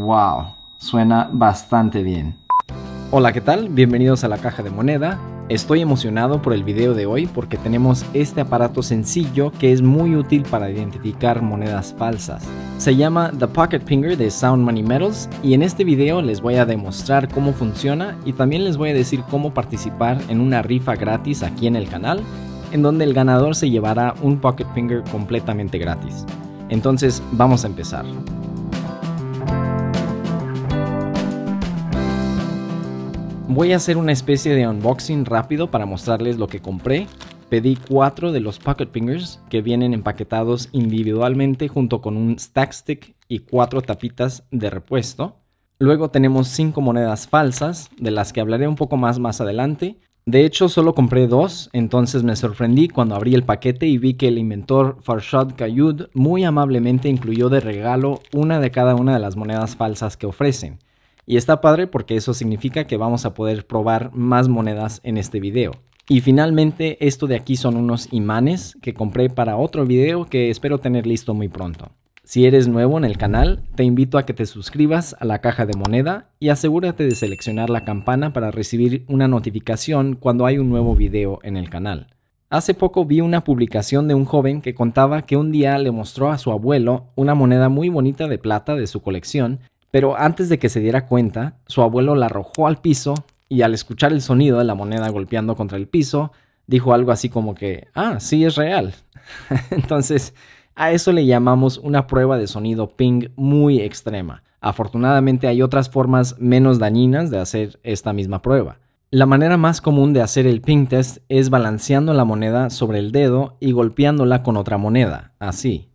Wow, suena bastante bien. Hola, ¿qué tal? Bienvenidos a la caja de moneda. Estoy emocionado por el video de hoy porque tenemos este aparato sencillo que es muy útil para identificar monedas falsas. Se llama The Pocket Finger de Sound Money Metals y en este video les voy a demostrar cómo funciona y también les voy a decir cómo participar en una rifa gratis aquí en el canal en donde el ganador se llevará un Pocket Finger completamente gratis. Entonces vamos a empezar. Voy a hacer una especie de unboxing rápido para mostrarles lo que compré. Pedí cuatro de los Pocket Fingers que vienen empaquetados individualmente junto con un stack stick y cuatro tapitas de repuesto. Luego tenemos cinco monedas falsas, de las que hablaré un poco más más adelante. De hecho, solo compré dos, entonces me sorprendí cuando abrí el paquete y vi que el inventor Farshad Kayud muy amablemente incluyó de regalo una de cada una de las monedas falsas que ofrecen. Y está padre porque eso significa que vamos a poder probar más monedas en este video. Y finalmente esto de aquí son unos imanes que compré para otro video que espero tener listo muy pronto. Si eres nuevo en el canal, te invito a que te suscribas a la caja de moneda y asegúrate de seleccionar la campana para recibir una notificación cuando hay un nuevo video en el canal. Hace poco vi una publicación de un joven que contaba que un día le mostró a su abuelo una moneda muy bonita de plata de su colección pero antes de que se diera cuenta, su abuelo la arrojó al piso y al escuchar el sonido de la moneda golpeando contra el piso, dijo algo así como que, ah, sí es real. Entonces, a eso le llamamos una prueba de sonido ping muy extrema. Afortunadamente hay otras formas menos dañinas de hacer esta misma prueba. La manera más común de hacer el ping test es balanceando la moneda sobre el dedo y golpeándola con otra moneda, así.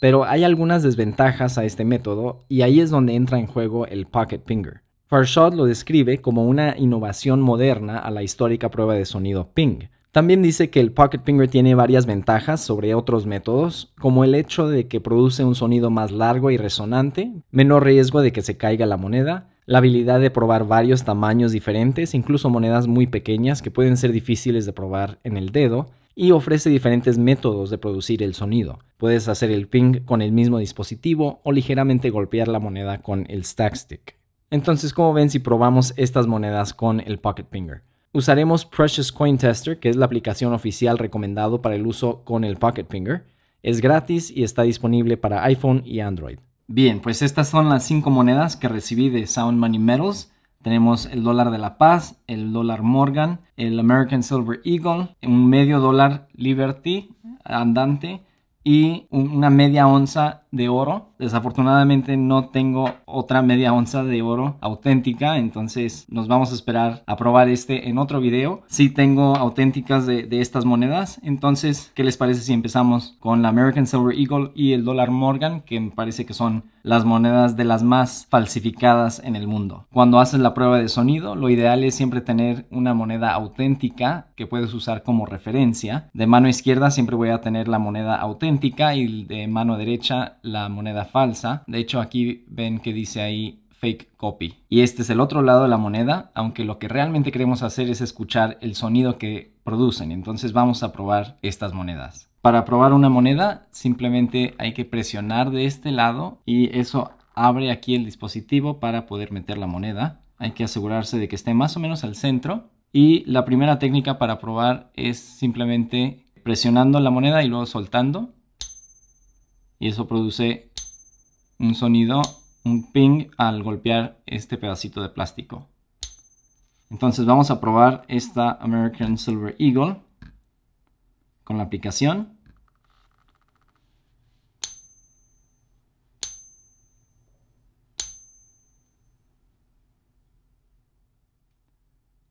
Pero hay algunas desventajas a este método y ahí es donde entra en juego el pocket finger. Farshot lo describe como una innovación moderna a la histórica prueba de sonido ping. También dice que el pocket finger tiene varias ventajas sobre otros métodos, como el hecho de que produce un sonido más largo y resonante, menor riesgo de que se caiga la moneda, la habilidad de probar varios tamaños diferentes, incluso monedas muy pequeñas que pueden ser difíciles de probar en el dedo, y ofrece diferentes métodos de producir el sonido. Puedes hacer el ping con el mismo dispositivo o ligeramente golpear la moneda con el stack stick. Entonces, ¿cómo ven si probamos estas monedas con el pocket finger? Usaremos Precious Coin Tester, que es la aplicación oficial recomendado para el uso con el pocket finger. Es gratis y está disponible para iPhone y Android. Bien, pues estas son las 5 monedas que recibí de Sound Money Metals. Tenemos el dólar de la paz, el dólar Morgan, el American Silver Eagle, un medio dólar Liberty andante, y una media onza de oro. Desafortunadamente no tengo otra media onza de oro auténtica, entonces nos vamos a esperar a probar este en otro video. Si tengo auténticas de, de, estas monedas, entonces, ¿qué les parece si empezamos con la American Silver Eagle y el dólar Morgan, que me parece que son las monedas de las más falsificadas en el mundo? Cuando haces la prueba de sonido, lo ideal es siempre tener una moneda auténtica que puedes usar como referencia. De mano izquierda siempre voy a tener la moneda auténtica y de mano derecha la moneda falsa. De hecho, aquí ven que dice ahí fake copy. Y este es el otro lado de la moneda, aunque lo que realmente queremos hacer es escuchar el sonido que producen. Entonces vamos a probar estas monedas. Para probar una moneda simplemente hay que presionar de este lado y eso abre aquí el dispositivo para poder meter la moneda. Hay que asegurarse de que esté más o menos al centro. Y la primera técnica para probar es simplemente presionando la moneda y luego soltando y eso produce un sonido, un ping al golpear este pedacito de plástico. Entonces vamos a probar esta American Silver Eagle con la aplicación.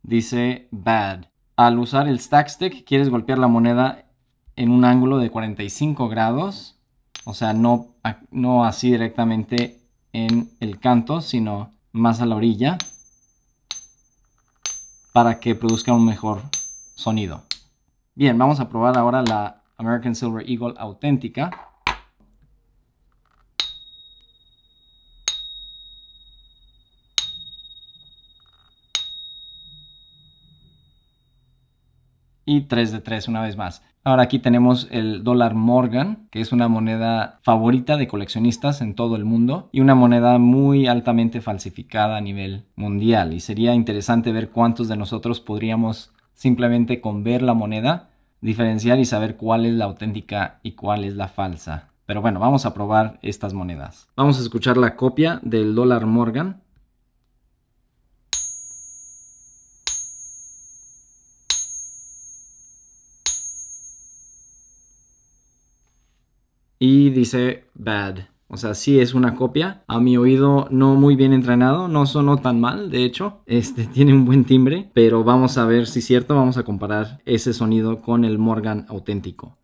Dice bad. Al usar el stack Stack, quieres golpear la moneda en un ángulo de 45 grados o sea, no, no así directamente en el canto, sino más a la orilla para que produzca un mejor sonido. Bien, vamos a probar ahora la American Silver Eagle auténtica. Y 3 de 3 una vez más. Ahora aquí tenemos el dólar Morgan, que es una moneda favorita de coleccionistas en todo el mundo y una moneda muy altamente falsificada a nivel mundial. Y sería interesante ver cuántos de nosotros podríamos simplemente con ver la moneda diferenciar y saber cuál es la auténtica y cuál es la falsa. Pero bueno, vamos a probar estas monedas. Vamos a escuchar la copia del dólar Morgan. y dice bad. O sea, sí es una copia. A mi oído no muy bien entrenado, no sonó tan mal, de hecho. Este tiene un buen timbre, pero vamos a ver si es cierto, vamos a comparar ese sonido con el Morgan auténtico.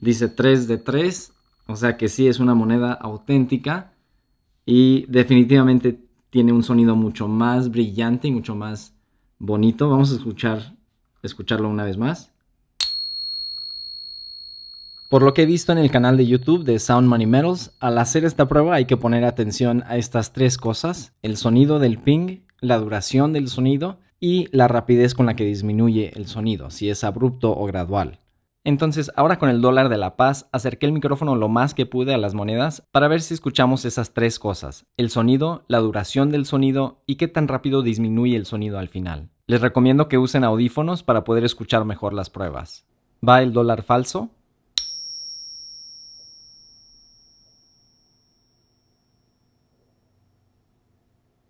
Dice 3 de 3, o sea que sí es una moneda auténtica y definitivamente tiene un sonido mucho más brillante y mucho más bonito. Vamos a escuchar, escucharlo una vez más. Por lo que he visto en el canal de YouTube de Sound Money Metals, al hacer esta prueba hay que poner atención a estas tres cosas, el sonido del ping, la duración del sonido y la rapidez con la que disminuye el sonido, si es abrupto o gradual. Entonces, ahora con el dólar de la paz, acerqué el micrófono lo más que pude a las monedas para ver si escuchamos esas tres cosas, el sonido, la duración del sonido y qué tan rápido disminuye el sonido al final. Les recomiendo que usen audífonos para poder escuchar mejor las pruebas. Va el dólar falso.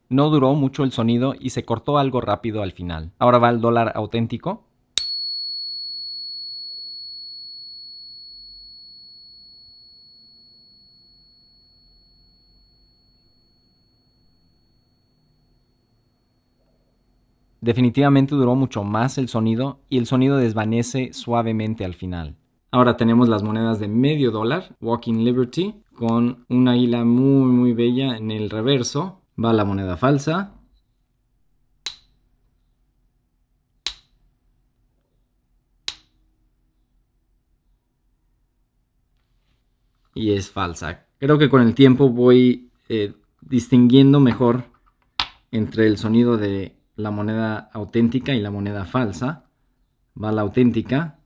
No duró mucho el sonido y se cortó algo rápido al final. Ahora va el dólar auténtico. Definitivamente duró mucho más el sonido y el sonido desvanece suavemente al final. Ahora tenemos las monedas de medio dólar, Walking Liberty, con una águila muy muy bella en el reverso. Va la moneda falsa. Y es falsa. Creo que con el tiempo voy eh, distinguiendo mejor entre el sonido de la moneda auténtica y la moneda falsa. Va la auténtica.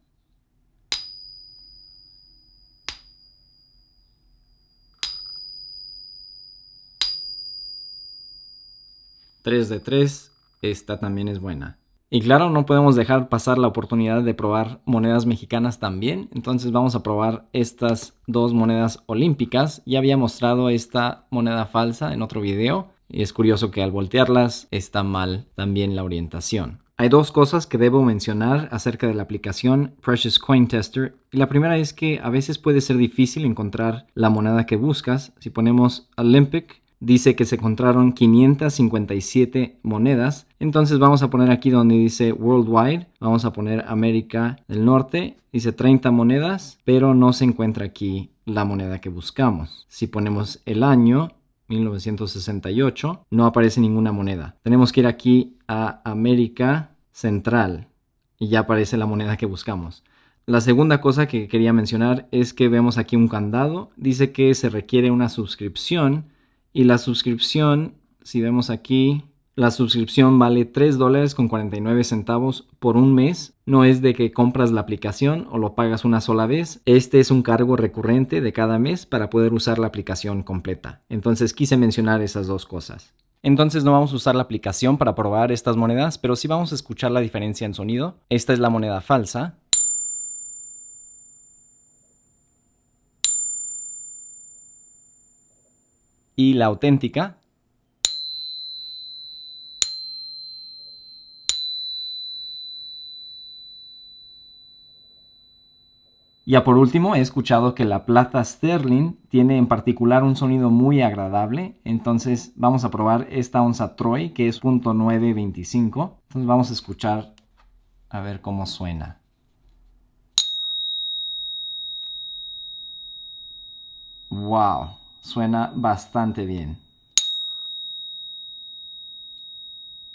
3 de 3, esta también es buena. Y claro, no podemos dejar pasar la oportunidad de probar monedas mexicanas también. Entonces vamos a probar estas dos monedas olímpicas. Ya había mostrado esta moneda falsa en otro video. Y es curioso que al voltearlas está mal también la orientación. Hay dos cosas que debo mencionar acerca de la aplicación Precious Coin Tester. Y la primera es que a veces puede ser difícil encontrar la moneda que buscas. Si ponemos Olympic, dice que se encontraron 557 monedas. Entonces vamos a poner aquí donde dice Worldwide, vamos a poner América del Norte, dice 30 monedas, pero no se encuentra aquí la moneda que buscamos. Si ponemos el año, 1968, no aparece ninguna moneda. Tenemos que ir aquí a América Central y ya aparece la moneda que buscamos. La segunda cosa que quería mencionar es que vemos aquí un candado. Dice que se requiere una suscripción y la suscripción, si vemos aquí, la suscripción vale 3.49 dólares con centavos por un mes. No es de que compras la aplicación o lo pagas una sola vez. Este es un cargo recurrente de cada mes para poder usar la aplicación completa. Entonces quise mencionar esas dos cosas. Entonces no vamos a usar la aplicación para probar estas monedas, pero sí vamos a escuchar la diferencia en sonido. Esta es la moneda falsa. Y la auténtica. Ya por último, he escuchado que la plata sterling tiene en particular un sonido muy agradable, entonces vamos a probar esta onza Troy que es .925. Entonces vamos a escuchar a ver cómo suena. Wow, suena bastante bien.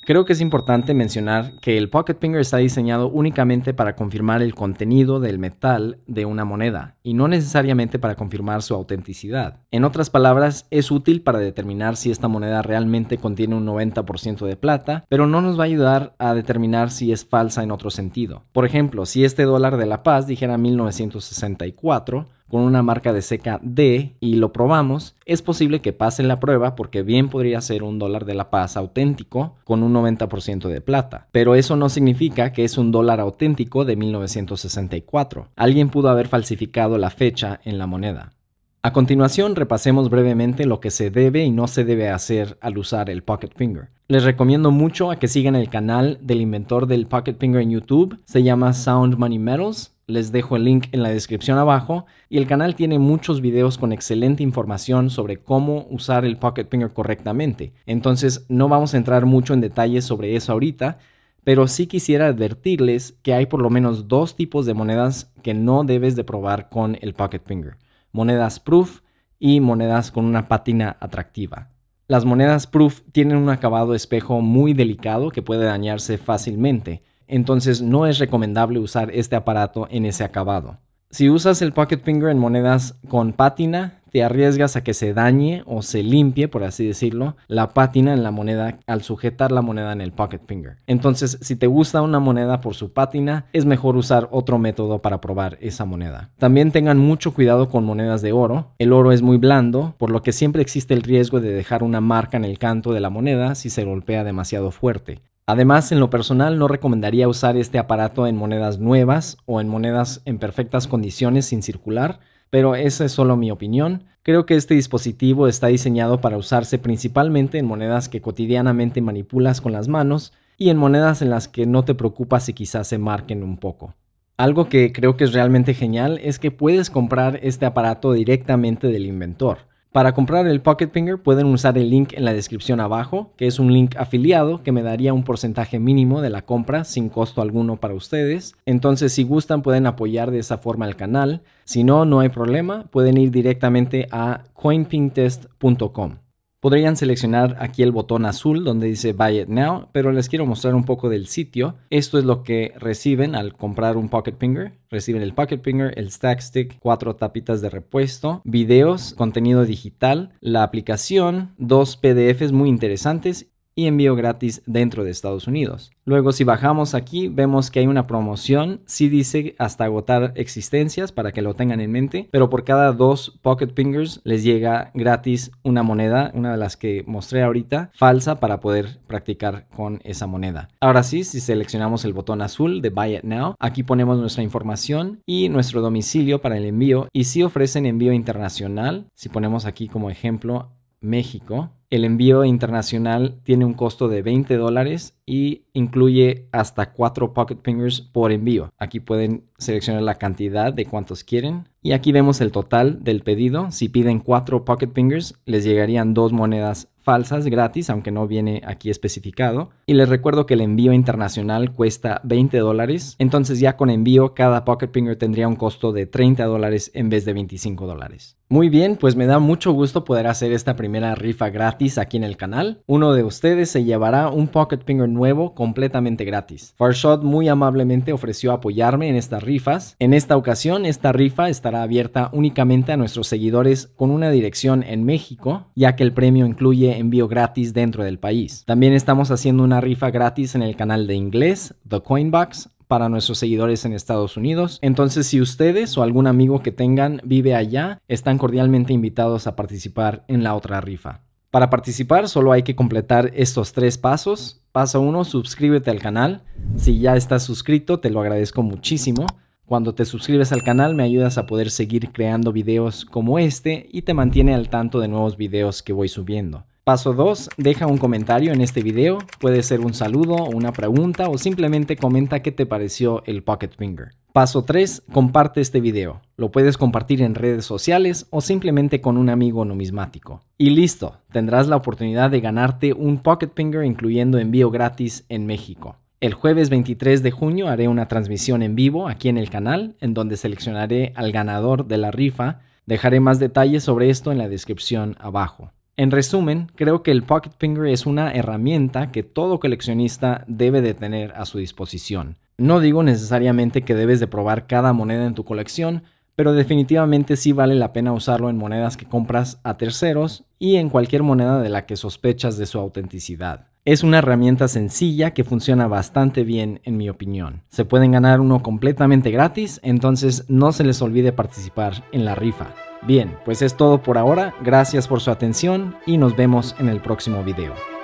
Creo que es importante mencionar que el pocket finger está diseñado únicamente para confirmar el contenido del metal de una moneda y no necesariamente para confirmar su autenticidad. En otras palabras, es útil para determinar si esta moneda realmente contiene un 90% de plata, pero no nos va a ayudar a determinar si es falsa en otro sentido. Por ejemplo, si este dólar de La Paz dijera 1964, con una marca de seca D y lo probamos, es posible que pasen la prueba porque bien podría ser un dólar de La Paz auténtico con un 90% de plata. Pero eso no significa que es un dólar auténtico de 1964. Alguien pudo haber falsificado la fecha en la moneda. A continuación, repasemos brevemente lo que se debe y no se debe hacer al usar el pocket finger. Les recomiendo mucho a que sigan el canal del inventor del pocket finger en YouTube, se llama Sound Money Metals. Les dejo el link en la descripción abajo y el canal tiene muchos videos con excelente información sobre cómo usar el Pocket Finger correctamente. Entonces no vamos a entrar mucho en detalles sobre eso ahorita, pero sí quisiera advertirles que hay por lo menos dos tipos de monedas que no debes de probar con el pocket finger. Monedas proof y monedas con una pátina atractiva. Las monedas proof tienen un acabado espejo muy delicado que puede dañarse fácilmente, entonces no es recomendable usar este aparato en ese acabado. Si usas el pocket finger en monedas con pátina, te arriesgas a que se dañe o se limpie, por así decirlo, la pátina en la moneda al sujetar la moneda en el pocket finger. Entonces, si te gusta una moneda por su pátina, es mejor usar otro método para probar esa moneda. También tengan mucho cuidado con monedas de oro. El oro es muy blando, por lo que siempre existe el riesgo de dejar una marca en el canto de la moneda si se golpea demasiado fuerte. Además, en lo personal no recomendaría usar este aparato en monedas nuevas o en monedas en perfectas condiciones sin circular, pero esa es solo mi opinión. Creo que este dispositivo está diseñado para usarse principalmente en monedas que cotidianamente manipulas con las manos y en monedas en las que no te preocupas si quizás se marquen un poco. Algo que creo que es realmente genial es que puedes comprar este aparato directamente del inventor. Para comprar el Pocket Finger pueden usar el link en la descripción abajo, que es un link afiliado que me daría un porcentaje mínimo de la compra sin costo alguno para ustedes. Entonces si gustan pueden apoyar de esa forma el canal. Si no, no hay problema, pueden ir directamente a coinpingtest.com. Podrían seleccionar aquí el botón azul donde dice Buy It Now, pero les quiero mostrar un poco del sitio. Esto es lo que reciben al comprar un Pocket Finger. Reciben el Pocket Finger, el Stack Stick, cuatro tapitas de repuesto, videos, contenido digital, la aplicación, dos PDFs muy interesantes y envío gratis dentro de Estados Unidos. Luego si bajamos aquí vemos que hay una promoción, sí dice hasta agotar existencias para que lo tengan en mente, pero por cada dos pocket fingers les llega gratis una moneda, una de las que mostré ahorita, falsa para poder practicar con esa moneda. Ahora sí, si seleccionamos el botón azul de Buy It Now, aquí ponemos nuestra información y nuestro domicilio para el envío y si ofrecen envío internacional, si ponemos aquí como ejemplo México. El envío internacional tiene un costo de 20 dólares y incluye hasta 4 pocket fingers por envío. Aquí pueden seleccionar la cantidad de cuántos quieren. Y aquí vemos el total del pedido. Si piden 4 pocket fingers, les llegarían dos monedas falsas gratis, aunque no viene aquí especificado. Y les recuerdo que el envío internacional cuesta 20 dólares, entonces ya con envío cada Pocket Pinger tendría un costo de 30 dólares en vez de 25 dólares. Muy bien, pues me da mucho gusto poder hacer esta primera rifa gratis aquí en el canal. Uno de ustedes se llevará un Pocket Pinger nuevo completamente gratis. Farshot muy amablemente ofreció apoyarme en estas rifas. En esta ocasión, esta rifa estará abierta únicamente a nuestros seguidores con una dirección en México, ya que el premio incluye envío gratis dentro del país. También estamos haciendo una rifa gratis en el canal de inglés, The Coinbox, para nuestros seguidores en Estados Unidos. Entonces, si ustedes o algún amigo que tengan vive allá, están cordialmente invitados a participar en la otra rifa. Para participar solo hay que completar estos tres pasos. Paso 1, suscríbete al canal. Si ya estás suscrito, te lo agradezco muchísimo. Cuando te suscribes al canal me ayudas a poder seguir creando videos como este y te mantiene al tanto de nuevos videos que voy subiendo. Paso 2. Deja un comentario en este video. Puede ser un saludo, una pregunta o simplemente comenta qué te pareció el Pocket Finger. Paso 3. Comparte este video. Lo puedes compartir en redes sociales o simplemente con un amigo numismático. Y listo, tendrás la oportunidad de ganarte un Pocket Finger incluyendo envío gratis en México. El jueves 23 de junio haré una transmisión en vivo aquí en el canal en donde seleccionaré al ganador de la rifa. Dejaré más detalles sobre esto en la descripción abajo. En resumen, creo que el Pocket Pinger es una herramienta que todo coleccionista debe de tener a su disposición. No digo necesariamente que debes de probar cada moneda en tu colección, pero definitivamente sí vale la pena usarlo en monedas que compras a terceros y en cualquier moneda de la que sospechas de su autenticidad. Es una herramienta sencilla que funciona bastante bien en mi opinión. Se pueden ganar uno completamente gratis, entonces no se les olvide participar en la rifa. Bien, pues es todo por ahora, gracias por su atención y nos vemos en el próximo video.